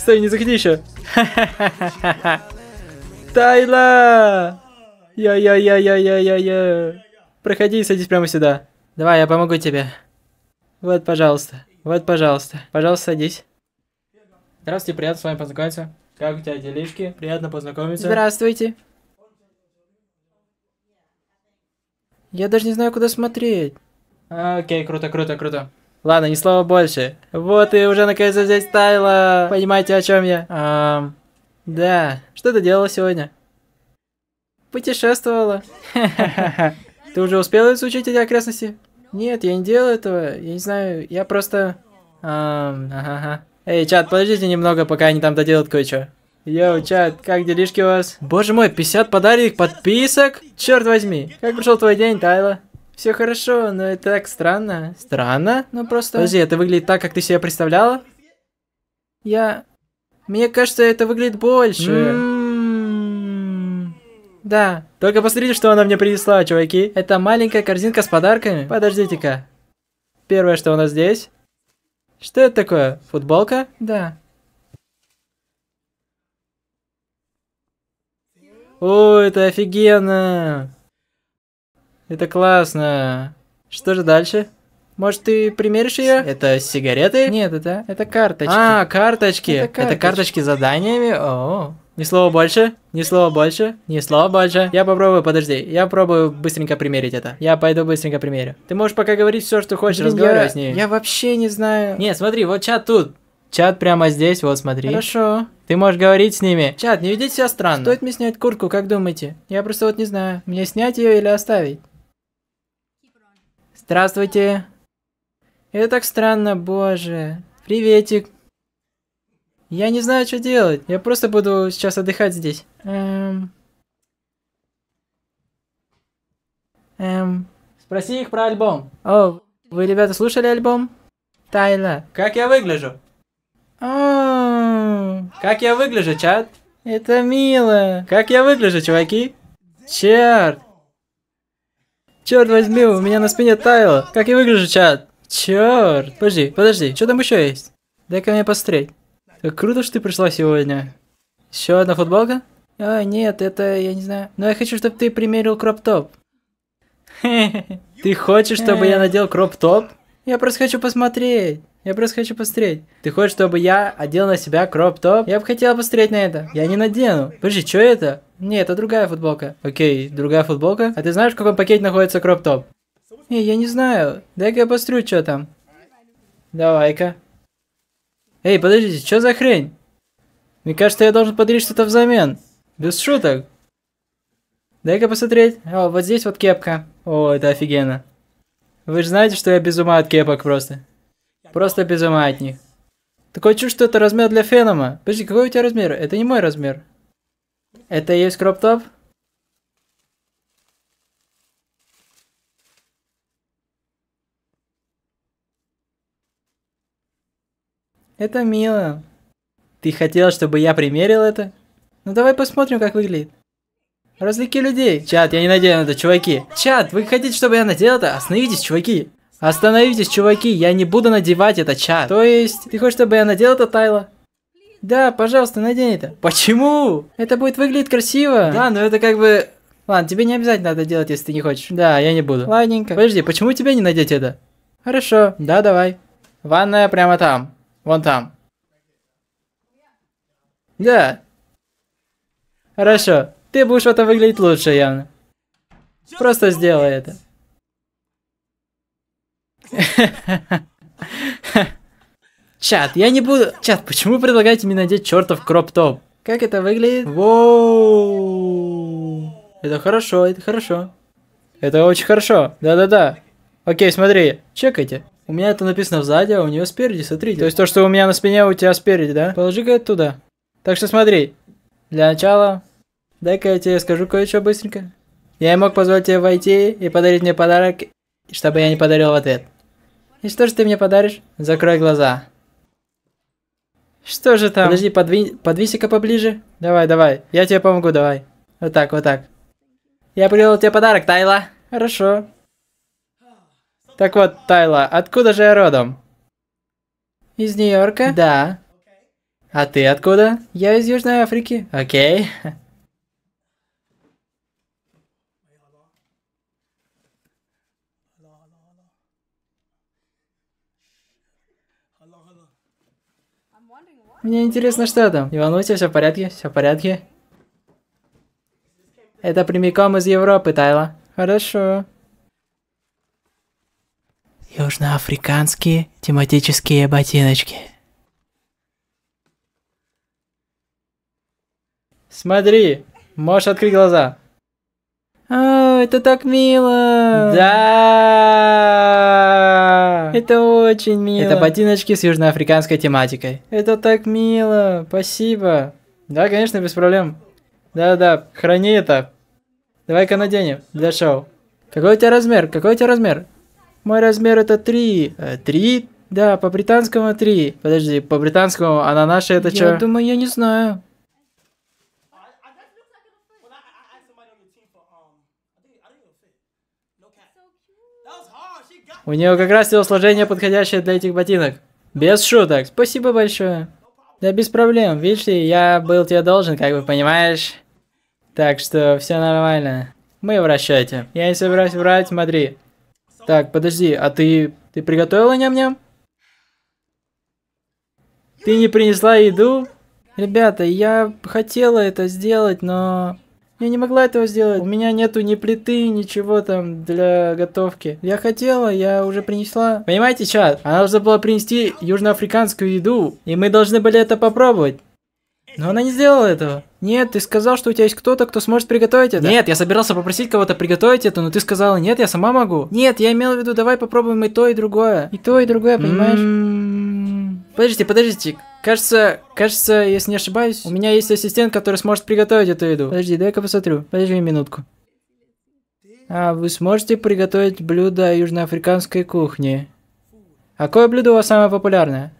Стой, не заходи еще. Тайла! Я-я-я-я-я-я-я. Проходи и садись прямо сюда. Давай, я помогу тебе. Вот, пожалуйста. Вот, пожалуйста. Пожалуйста, садись. Здравствуйте, приятно с вами познакомиться. Как у тебя делишки? Приятно познакомиться. Здравствуйте. Я даже не знаю, куда смотреть. Окей, круто, круто, круто. Ладно, ни слова больше. Вот и уже наконец-то здесь Тайла. Понимаете, о чем я? Эм, да. Что ты делала сегодня? Путешествовала. Ты уже успела изучить эти окрестности? Нет, я не делаю этого. Я не знаю, я просто... Эм, ага. Эй, чат, подождите немного, пока они там доделают кое-что. Йоу, чат, как делишки у вас? Боже мой, 50 подарок, подписок? Черт возьми, как прошел твой день, Тайла? Все хорошо, но это так странно. Странно? Ну просто... Подожди, это выглядит так, как ты себе представляла? Я... Мне кажется, это выглядит больше. М-м-м. Да. Только посмотрите, что она мне принесла, чуваки. Это маленькая корзинка с подарками. Подождите-ка. Первое, что у нас здесь. Что это такое? Футболка? Да. О, это офигенно! Это классно. Что же дальше? Может, ты примеришь ее? Это сигареты? Нет, это, это карточки. А, карточки. Это карточки, это карточки с заданиями? О, ни слова больше, ни слова больше, ни слова больше. Я попробую, подожди, я пробую быстренько примерить это. Я пойду быстренько примерю. Ты можешь пока говорить все, что хочешь, Блин, разговаривай я, с ней. Я вообще не знаю. Не, смотри, вот чат тут. Чат прямо здесь, вот смотри. Хорошо. Ты можешь говорить с ними. Чат, не ведите себя странно. Стоит мне снять куртку, как думаете? Я просто вот не знаю, мне снять ее или оставить? Здравствуйте. Это так странно, боже. Приветик. Я не знаю, что делать. Я просто буду сейчас отдыхать здесь. Эм... Эм... Спроси их про альбом. О, вы, ребята, слушали альбом? Тайла? Как я выгляжу? А. как я выгляжу, чат? Это мило. Как я выгляжу, чуваки? Черт. Черт возьми, у меня на спине таяло. Как я выгляжу, чат? Черт. Подожди, подожди, что там еще есть? Дай-ка мне посмотреть. Как круто, что ты пришла сегодня. Еще одна футболка? А, нет, это я не знаю. Но я хочу, чтобы ты примерил кроп-топ. Ты хочешь, чтобы я надел кроп-топ? Я просто хочу посмотреть. Я просто хочу посмотреть. Ты хочешь, чтобы я одел на себя кроп-топ? Я бы хотел посмотреть на это. Я не надену. Подожди, что это? Нет, это другая футболка. Окей, другая футболка. А ты знаешь, в каком пакете находится кроп-топ? Не, я не знаю. Дай-ка я посмотрю, что там. Давай-ка. Эй, подождите, что за хрень? Мне кажется, я должен подарить что-то взамен. Без шуток. Дай-ка посмотреть. О, вот здесь вот кепка. О, это офигенно. Вы же знаете, что я без ума от кепок просто. Просто без ума от них. Такое чувство, что это размер для Фенома. Подожди, какой у тебя размер? Это не мой размер. Это и есть кроп-топ? Это мило. Ты хотела, чтобы я примерил это? Ну давай посмотрим, как выглядит. Развлеки людей. Чат, я не надеюсь на это, чуваки. Чат, вы хотите, чтобы я надел это? Остановитесь, чуваки. Остановитесь, чуваки, я не буду надевать это, чат. То есть, ты хочешь, чтобы я надел это, Тайло? Да, пожалуйста, надень это. Почему? Это будет выглядеть красиво. Да, но это как бы... Ладно, тебе не обязательно надо делать, если ты не хочешь. Да, я не буду. Ладненько. Подожди, почему тебе не надеть это? Хорошо, да, давай. Ванная прямо там. Вон там. Да. Хорошо. Ты будешь в этом выглядеть лучше, явно. Просто сделай это. Чат, я не буду... Чат, почему вы предлагаете мне надеть чертов кроп-топ? Как это выглядит? Воу! Это хорошо, это хорошо. Это очень хорошо. Да-да-да. Окей, смотри, чекайте. У меня это написано сзади, а у нее спереди, смотрите. То есть то, что у меня на спине, у тебя спереди, да? Положи-ка это туда. Так что смотри. Для начала Дай-ка я тебе скажу кое-что быстренько. Я не мог позволить тебе войти и подарить мне подарок, чтобы я не подарил в ответ. И что же ты мне подаришь? Закрой глаза. Что же там? Подожди, подвинь, подвинься-ка поближе. Давай, давай, я тебе помогу, давай. Вот так, вот так. Я привел тебе подарок, Тайла. Хорошо. Так вот, Тайла, откуда же я родом? Из Нью-Йорка? Да. А ты откуда? Я из Южной Африки. Окей. Okay. Мне интересно, что там. Не волнуйся, все в порядке, все в порядке. Это прямиком из Европы, Тайла. Хорошо. Южноафриканские тематические ботиночки. Смотри, можешь открыть глаза. А, это так мило. Да. Это очень мило. Это ботиночки с южноафриканской тематикой. Это так мило. Спасибо. Да, конечно, без проблем. Да-да, храни это. Давай-ка наденем для шоу. Какой у тебя размер? Какой у тебя размер? Мой размер это 3. 3? Э, да, по британскому 3. Подожди, по британскому, а на наше это что? Я чё? думаю, я не знаю. У него как раз телосложение, подходящее для этих ботинок. Без шуток, спасибо большое. Да без проблем, видишь ли, я был тебе должен, как бы понимаешь. Так что все нормально. Мы в расчете. Я не собираюсь врать, смотри. Так, подожди, а ты... Ты приготовила ням-ням? Ты не принесла еду? Ребята, я хотела это сделать, но... Я не могла этого сделать. У меня нету ни плиты, ничего там для готовки. Я хотела, я уже принесла. Понимаете, чат? Она должна была принести южноафриканскую еду, и мы должны были это попробовать. Но она не сделала этого. Нет, ты сказал, что у тебя есть кто-то, кто сможет приготовить это. Нет, я собирался попросить кого-то приготовить это, но ты сказала, нет, я сама могу. Нет, я имел в виду, давай попробуем и то, и другое. И то, и другое, понимаешь? М-м-м. Подождите, подождите, Кажется, кажется, если не ошибаюсь, у меня есть ассистент, который сможет приготовить эту еду. Подожди, дай-ка посмотрю. Подожди минутку. А, вы сможете приготовить блюдо южноафриканской кухни? А какое блюдо у вас самое популярное?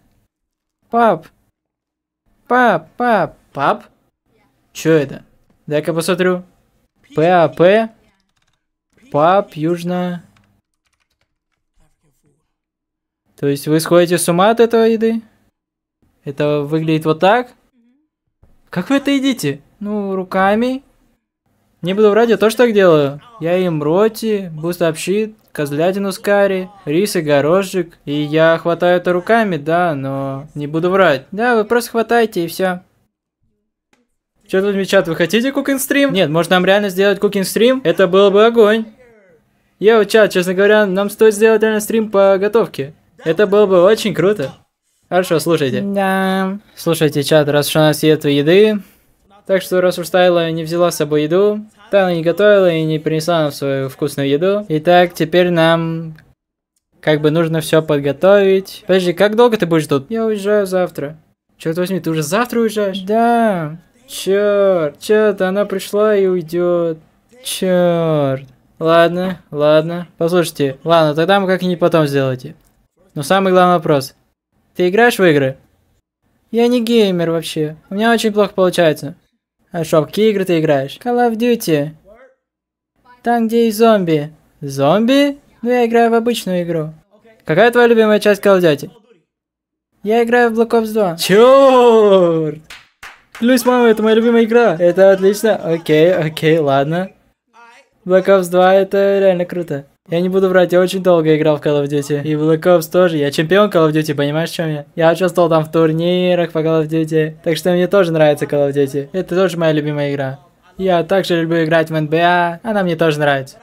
Пап! Пап, пап, пап? Чё это? Дай-ка посмотрю. ПАП. Пап, южно... То есть вы сходите с ума от этой еды? Это выглядит вот так. Как вы это едите? Ну, руками. Не буду врать, я тоже так делаю. Я им роти, общит, козлятину с карри, рис и горошек. И я хватаю это руками, да, но не буду врать. Да, вы просто хватайте и все. Что тут чат, вы хотите кукин стрим? Нет, может нам реально сделать кукин стрим? Это было бы огонь. Йоу, чат, честно говоря, нам стоит сделать реально стрим по готовке. Это было бы очень круто. Хорошо, слушайте. Да. Слушайте, чат, раз уж нас нет еды, так что раз уж Тайла не взяла с собой еду, Тайла не готовила и не принесла нам свою вкусную еду. Итак, теперь нам как бы нужно все подготовить. Подожди, как долго ты будешь тут? Я уезжаю завтра. Черт возьми, ты уже завтра уезжаешь? Да. Черт, черт, она пришла и уйдет. Черт. Ладно, ладно. Послушайте, ладно, тогда мы как-нибудь потом сделайте. Но самый главный вопрос. Ты играешь в игры? Я не геймер вообще. У меня очень плохо получается. А что в какие игры ты играешь? Call of Duty. Там, где и зомби. Зомби? Ну, я играю в обычную игру. Какая твоя любимая часть Call of Duty? Я играю в Black Ops 2. Чёрт! Клюсь, мама, это моя любимая игра. Это отлично. Окей, окей, ладно. Black Ops 2 это реально круто. Я не буду врать, я очень долго играл в Call of Duty. И в Black Ops тоже. Я чемпион Call of Duty, понимаешь, в чем я? Я участвовал там в турнирах по Call of Duty. Так что мне тоже нравится Call of Duty. Это тоже моя любимая игра. Я также люблю играть в NBA. А. Она мне тоже нравится.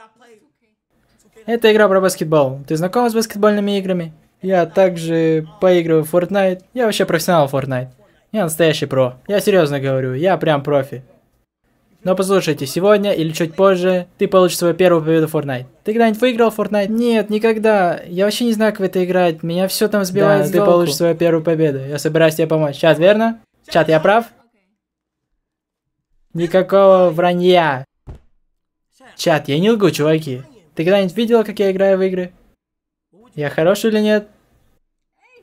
Это игра про баскетбол. Ты знаком с баскетбольными играми? Я также поигрываю в Fortnite. Я вообще профессионал в Fortnite. Я настоящий про. Я серьезно говорю, я прям профи. Но послушайте, сегодня или чуть позже ты получишь свою первую победу в Fortnite. Ты когда-нибудь выиграл Fortnite? Нет, никогда. Я вообще не знаю, как в это играть. Меня все там сбивает да, ты получишь свою первую победу. Я собираюсь тебе помочь. Чат, верно? Чат, я прав? Никакого вранья. Чат, я не лгу, чуваки. Ты когда-нибудь видел, как я играю в игры? Я хороший или нет?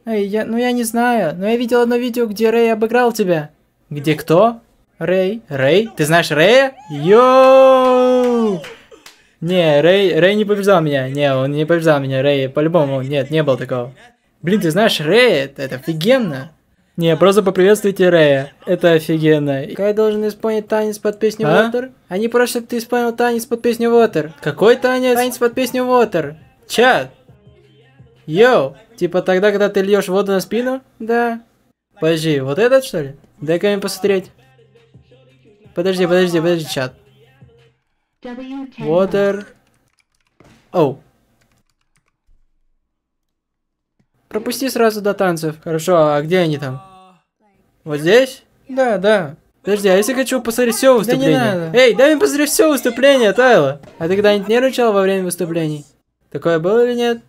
Эй, я, ну я не знаю, но я видел одно видео, где Рэй обыграл тебя. Где кто? Рэй, Рэй, ты знаешь Рэя? Йоу! Не, Рэй, Рэй не побеждал меня. Не, он не побеждал меня, Рэй. По-любому, нет, не было такого. Блин, ты знаешь Рэя? Это офигенно. Не, просто поприветствуйте Рэя. Это офигенно. Кай должен исполнить танец под песню а? Они просят, чтобы ты исполнил танец под песню Water. Какой танец? Танец под песню Water. Чат. Йоу. Типа тогда, когда ты льешь воду на спину? Да. Подожди, вот этот что ли? Дай-ка мне посмотреть. Подожди, подожди, подожди, чат. Water. Оу. Oh. Пропусти сразу до танцев. Хорошо, а где они там? Вот здесь? Да, да. Подожди, а если хочу посмотреть все выступление? Да не надо. Эй, дай мне посмотреть все выступление, Тайла. А ты когда-нибудь нервничал во время выступлений? Такое было или нет?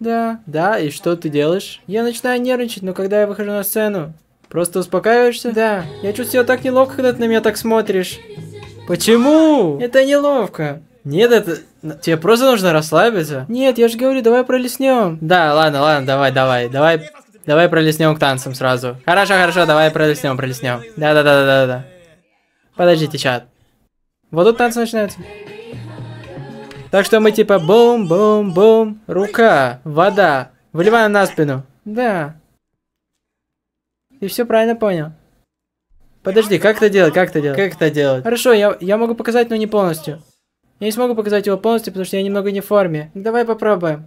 Да. Да, и что ты делаешь? Я начинаю нервничать, но когда я выхожу на сцену, Просто успокаиваешься? Да. Я чувствую себя так неловко, когда ты на меня так смотришь. Почему? Это неловко. Нет, это... Тебе просто нужно расслабиться. Нет, я же говорю, давай пролеснем. Да, ладно, ладно, давай, давай, давай. Давай пролеснем к танцам сразу. Хорошо, хорошо, давай пролеснем, пролеснем. Да-да-да-да-да. Подождите, чат. Вот тут танцы начинаются. Так что мы типа бум-бум-бум, рука, вода, выливаем на спину. Да, ты все правильно понял. Подожди, как это делать? Как это делать? Как это делать? Хорошо, я, я могу показать, но не полностью. Я не смогу показать его полностью, потому что я немного не в форме. Давай попробуем.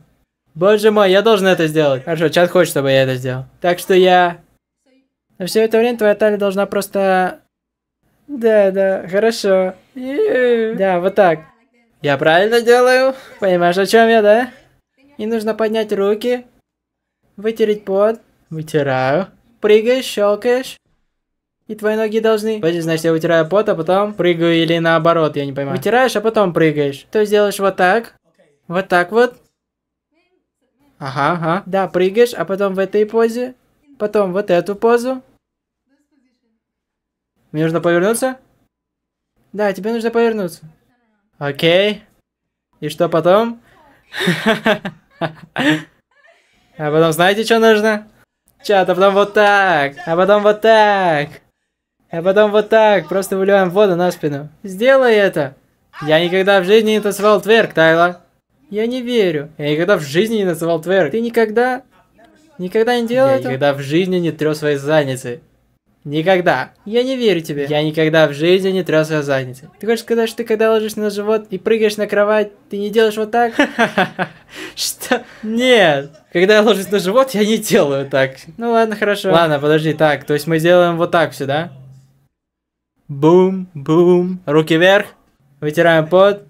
Боже мой, я должен это сделать. Хорошо, чат хочет, чтобы я это сделал. Так что я... Но все это время твоя талия должна просто... Да, да, хорошо. Да, вот так. Я правильно делаю? Понимаешь, о чем я, да? И нужно поднять руки, вытереть пот. Вытираю прыгаешь, щелкаешь, и твои ноги должны... Подожди, значит, я вытираю пот, а потом прыгаю или наоборот, я не понимаю. Вытираешь, а потом прыгаешь. То есть делаешь вот так, вот так вот. Ага, ага. Да, прыгаешь, а потом в этой позе, потом вот эту позу. Мне нужно повернуться? Да, тебе нужно повернуться. Окей. И что потом? А потом знаете, что нужно? чат, а потом вот так, а потом вот так, а потом вот так, просто выливаем воду на спину. Сделай это. Я никогда в жизни не танцевал тверк, Тайла. Я не верю. Я никогда в жизни не танцевал тверк. Ты никогда... Никогда не делал Я этого? никогда в жизни не трёс свои задницы. Никогда. Я не верю тебе. Я никогда в жизни не тряс ее задницей. Ты хочешь сказать, что ты когда ложишься на живот и прыгаешь на кровать, ты не делаешь вот так? Что? Нет. Когда я ложусь на живот, я не делаю так. Ну ладно, хорошо. Ладно, подожди, так, то есть мы делаем вот так сюда. Бум, бум. Руки вверх. Вытираем пот.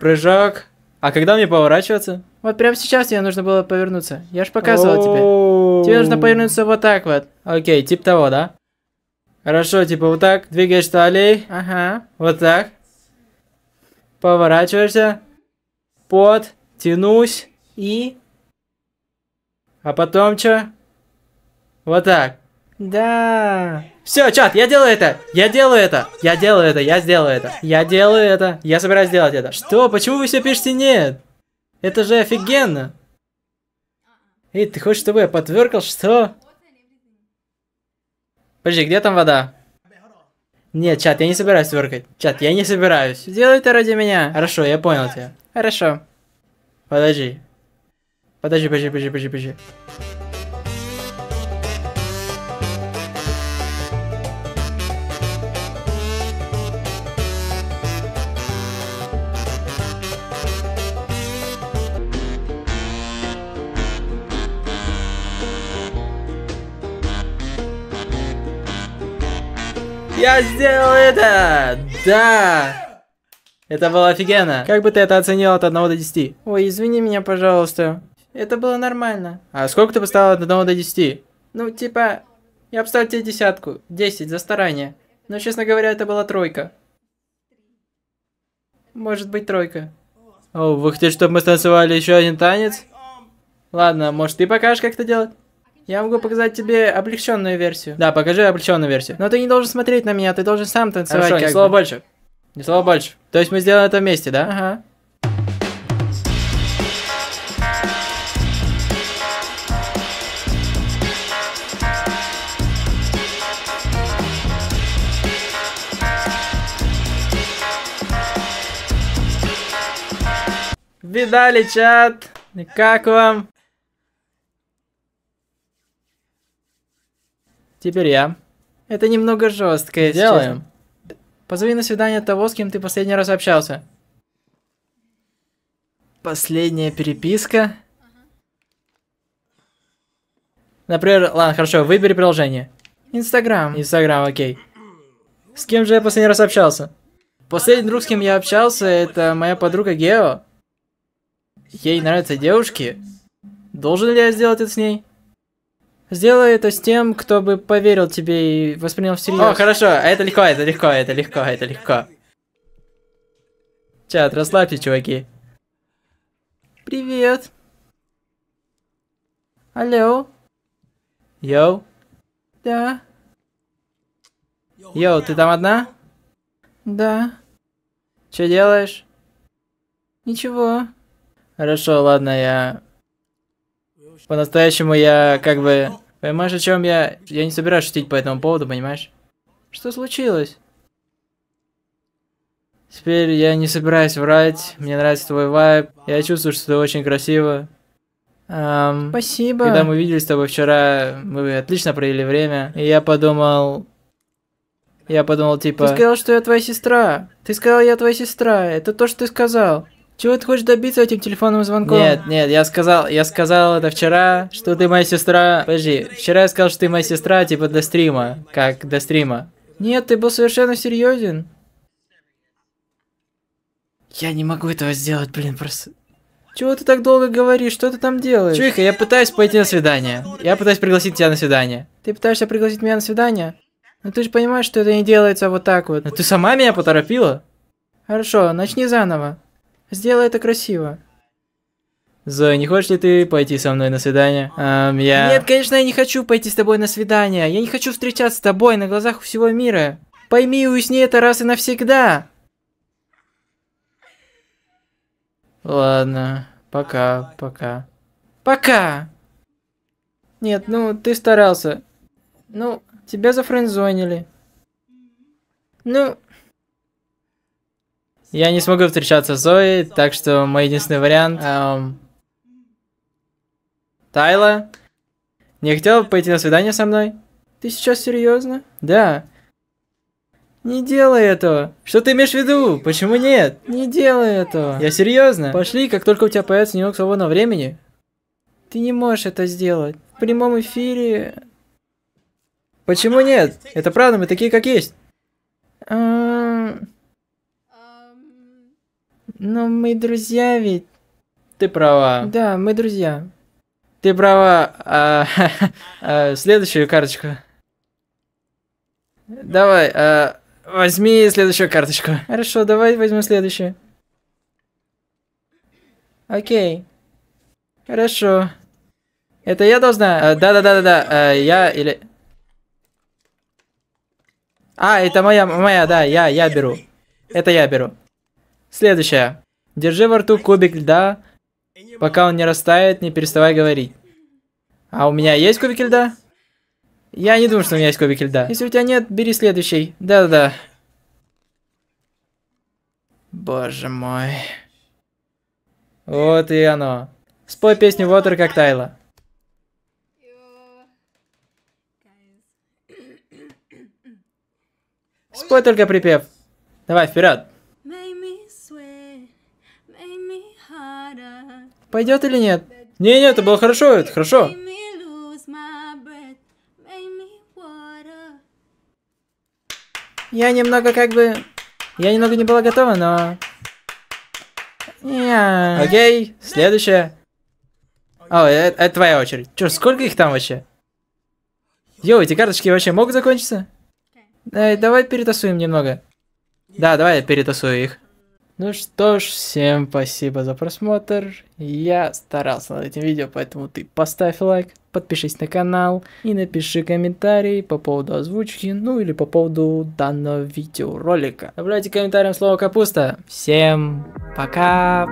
Прыжок. А когда мне поворачиваться? Вот прямо сейчас тебе нужно было повернуться. Я же показывал тебе. Тебе нужно повернуться вот так вот. Окей, тип того, да? Хорошо, типа вот так, двигаешь талией. Ага. Вот так. Поворачиваешься. Под. Тянусь. И... А потом что? Вот так. Да. Все, чат, я делаю это. Я делаю это. Я делаю это. Я сделаю это. Я делаю это. Я собираюсь сделать это. Что? Почему вы все пишете нет? Это же офигенно. Эй, ты хочешь, чтобы я потверкал? Что? Подожди, где там вода? Нет, чат, я не собираюсь тверкать. Чат, я не собираюсь. Сделай это ради меня. Хорошо, я понял тебя. Хорошо. Подожди, подожди, подожди, подожди, подожди. Я сделал это! Да! Это было офигенно. Как бы ты это оценил от 1 до 10? Ой, извини меня, пожалуйста. Это было нормально. А сколько ты поставил от 1 до 10? Ну, типа, я поставил тебе десятку. 10 за старание. Но, честно говоря, это была тройка. Может быть, тройка. О, вы хотите, чтобы мы станцевали еще один танец? Ладно, может, ты покажешь, как это делать? Я могу показать тебе облегченную версию. Да, покажи облегченную версию. Но ты не должен смотреть на меня, ты должен сам танцевать. Хорошо, ни слова бы. больше. Ни слова больше. То есть мы сделаем это вместе, да? Ага. Видали чат? Как вам? Теперь я. Это немного жестко, если Делаем. Честно. Позови на свидание того, с кем ты последний раз общался. Последняя переписка? Например, ладно, хорошо, выбери приложение. Инстаграм. Инстаграм, окей. С кем же я последний раз общался? Последний друг, с кем я общался, это моя подруга Гео. Ей нравятся девушки. Должен ли я сделать это с ней? Сделай это с тем, кто бы поверил тебе и воспринял всерьез. О, хорошо, а это легко, это легко, это легко, это легко. Чат, расслабьте, чуваки. Привет. Алло. Йоу. Да. Йоу, ты там одна? Да. Что делаешь? Ничего. Хорошо, ладно, я... По-настоящему я как бы... Понимаешь, о чем я? Я не собираюсь шутить по этому поводу, понимаешь? Что случилось? Теперь я не собираюсь врать, мне нравится твой вайб, я чувствую, что ты очень красиво. Эм, Спасибо. Когда мы виделись с тобой вчера, мы отлично провели время, и я подумал... Я подумал, типа... Ты сказал, что я твоя сестра. Ты сказал, я твоя сестра. Это то, что ты сказал. Чего ты хочешь добиться этим телефонным звонком? Нет, нет, я сказал, я сказал это вчера, что ты моя сестра. Подожди, вчера я сказал, что ты моя сестра, типа до стрима, как до стрима. Нет, ты был совершенно серьезен. Я не могу этого сделать, блин, просто... Чего ты так долго говоришь? Что ты там делаешь? Чуйка, я пытаюсь пойти на свидание. Я пытаюсь пригласить тебя на свидание. Ты пытаешься пригласить меня на свидание? Но ну ты же понимаешь, что это не делается вот так вот. Но ну ты сама меня поторопила? Хорошо, начни заново. Сделай это красиво. Зоя, не хочешь ли ты пойти со мной на свидание? Эм, я... Нет, конечно, я не хочу пойти с тобой на свидание. Я не хочу встречаться с тобой на глазах у всего мира. Пойми и уясни это раз и навсегда. Ладно, пока, пока. Пока! Нет, ну, ты старался. Ну, тебя зафрендзонили. Ну, я не смогу встречаться с Зоей, так что мой единственный вариант... Эм, Тайла, не хотела пойти на свидание со мной? Ты сейчас серьезно? Да. Не делай этого. Что ты имеешь в виду? Почему нет? Не делай этого. Я серьезно. Пошли, как только у тебя появится немного свободного времени. Ты не можешь это сделать. В прямом эфире... Почему нет? Это правда, мы такие, как есть. А... Но мы друзья ведь. Ты права. Да, мы друзья. Ты права. А, а, следующую карточку. Давай, а, возьми следующую карточку. Хорошо, давай возьму следующую. Окей. Хорошо. Это я должна? А, да-да-да-да-да. А, я или... А, это моя, моя, да, я, я беру. Это я беру. Следующее. Держи во рту кубик льда, пока он не растает, не переставай говорить. А у меня есть кубик льда? Я не думаю, что у меня есть кубик льда. Если у тебя нет, бери следующий. Да-да-да. Боже мой. Вот и оно. Спой песню Water как Коктайла. Спой только припев. Давай, вперед. Пойдет или нет? Не-не, это было хорошо, это хорошо. Я немного как бы... Я немного не была готова, но... Yeah. Окей, следующее. О, это, э, это твоя очередь. Чё, сколько их там вообще? Йоу, эти карточки вообще могут закончиться? Э, давай перетасуем немного. Да, давай я перетасую их. Ну что ж, всем спасибо за просмотр. Я старался над этим видео, поэтому ты поставь лайк, подпишись на канал и напиши комментарий по поводу озвучки, ну или по поводу данного видеоролика. Добавляйте комментариям слово капуста. Всем пока!